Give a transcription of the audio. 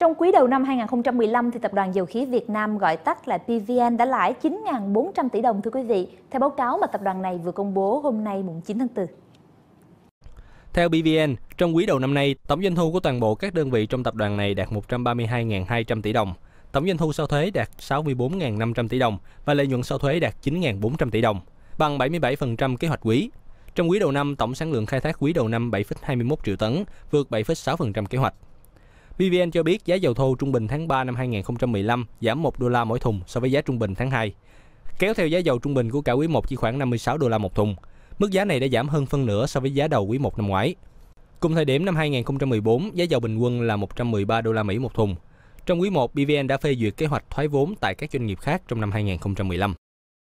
Trong quý đầu năm 2015 thì tập đoàn dầu khí Việt Nam gọi tắt là PVN đã lãi 9.400 tỷ đồng thưa quý vị, theo báo cáo mà tập đoàn này vừa công bố hôm nay mùng 9 tháng 4. Theo PVN trong quý đầu năm nay, tổng doanh thu của toàn bộ các đơn vị trong tập đoàn này đạt 132.200 tỷ đồng, tổng doanh thu sau thuế đạt 64.500 tỷ đồng và lợi nhuận sau thuế đạt 9.400 tỷ đồng, bằng 77% kế hoạch quý. Trong quý đầu năm, tổng sản lượng khai thác quý đầu năm 7,21 triệu tấn, vượt 7,6% kế hoạch. PVN cho biết giá dầu thô trung bình tháng 3 năm 2015 giảm 1 đô la mỗi thùng so với giá trung bình tháng 2, kéo theo giá dầu trung bình của cả quý 1 chỉ khoảng 56 đô la một thùng. Mức giá này đã giảm hơn phân nửa so với giá đầu quý 1 năm ngoái. Cùng thời điểm năm 2014, giá dầu bình quân là 113 đô la Mỹ một thùng. Trong quý 1, BVN đã phê duyệt kế hoạch thoái vốn tại các doanh nghiệp khác trong năm 2015.